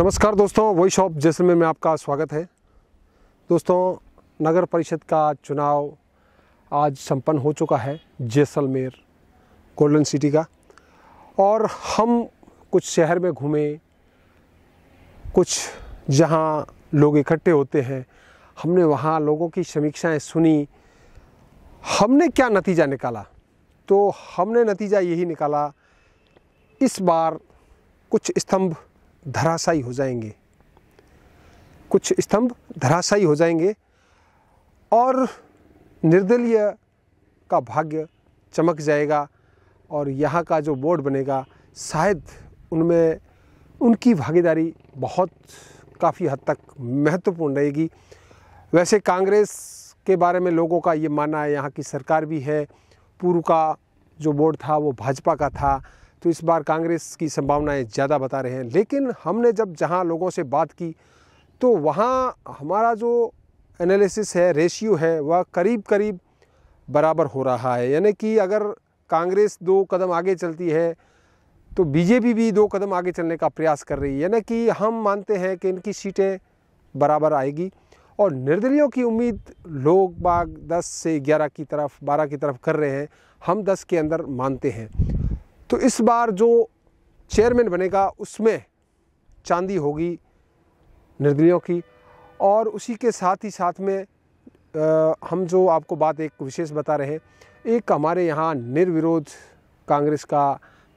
नमस्कार दोस्तों वही शॉप जैसलमेर में आपका स्वागत है दोस्तों नगर परिषद का चुनाव आज संपन्न हो चुका है जैसलमेर गोल्डन सिटी का और हम कुछ शहर में घूमे कुछ जहां लोग इकट्ठे होते हैं हमने वहां लोगों की समीक्षाएं सुनी हमने क्या नतीजा निकाला तो हमने नतीजा यही निकाला इस बार कुछ स्तंभ धराशायी हो जाएंगे कुछ स्तंभ धराशायी हो जाएंगे और निर्दलीय का भाग्य चमक जाएगा और यहाँ का जो बोर्ड बनेगा शायद उनमें उनकी भागीदारी बहुत काफ़ी हद तक महत्वपूर्ण रहेगी वैसे कांग्रेस के बारे में लोगों का ये मानना है यहाँ की सरकार भी है पूर्व का जो बोर्ड था वो भाजपा का था तो इस बार कांग्रेस की संभावनाएं ज़्यादा बता रहे हैं लेकिन हमने जब जहां लोगों से बात की तो वहां हमारा जो एनालिसिस है रेशियो है वह करीब करीब बराबर हो रहा है यानी कि अगर कांग्रेस दो कदम आगे चलती है तो बीजेपी भी दो कदम आगे चलने का प्रयास कर रही है यानी कि हम मानते हैं कि इनकी सीटें बराबर आएगी और निर्दलीयों की उम्मीद लोग बाग दस से ग्यारह की तरफ बारह की तरफ कर रहे हैं हम दस के अंदर मानते हैं तो इस बार जो चेयरमैन बनेगा उसमें चांदी होगी निर्दलीयों की और उसी के साथ ही साथ में आ, हम जो आपको बात एक विशेष बता रहे हैं एक हमारे यहाँ निर्विरोध कांग्रेस का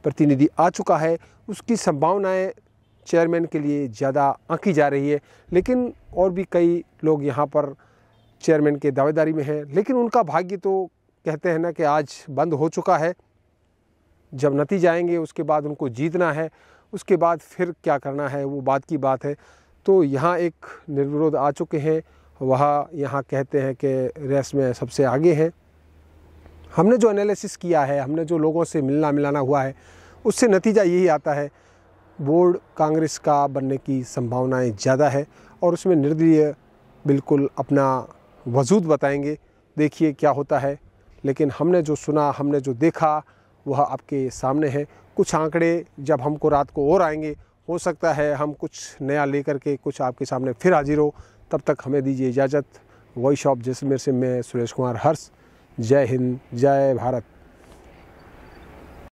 प्रतिनिधि आ चुका है उसकी संभावनाएं चेयरमैन के लिए ज़्यादा आंकी जा रही है लेकिन और भी कई लोग यहाँ पर चेयरमैन के दावेदारी में हैं लेकिन उनका भाग्य तो कहते हैं ना कि आज बंद हो चुका है जब नतीजे आएंगे उसके बाद उनको जीतना है उसके बाद फिर क्या करना है वो बात की बात है तो यहाँ एक निर्विरोध आ चुके हैं वह यहाँ कहते हैं कि रेस में सबसे आगे हैं हमने जो एनालिसिस किया है हमने जो लोगों से मिलना मिलाना हुआ है उससे नतीजा यही आता है बोर्ड कांग्रेस का बनने की संभावनाएं ज़्यादा है और उसमें निर्दलीय बिल्कुल अपना वजूद बताएंगे देखिए क्या होता है लेकिन हमने जो सुना हमने जो देखा वह आपके सामने है कुछ आंकड़े जब हमको रात को और आएंगे हो सकता है हम कुछ नया लेकर के कुछ आपके सामने फिर हाजिर हो तब तक हमें दीजिए इजाज़त वॉइस ऑफ जैसलमेर से मैं सुरेश कुमार हर्ष जय हिंद जय भारत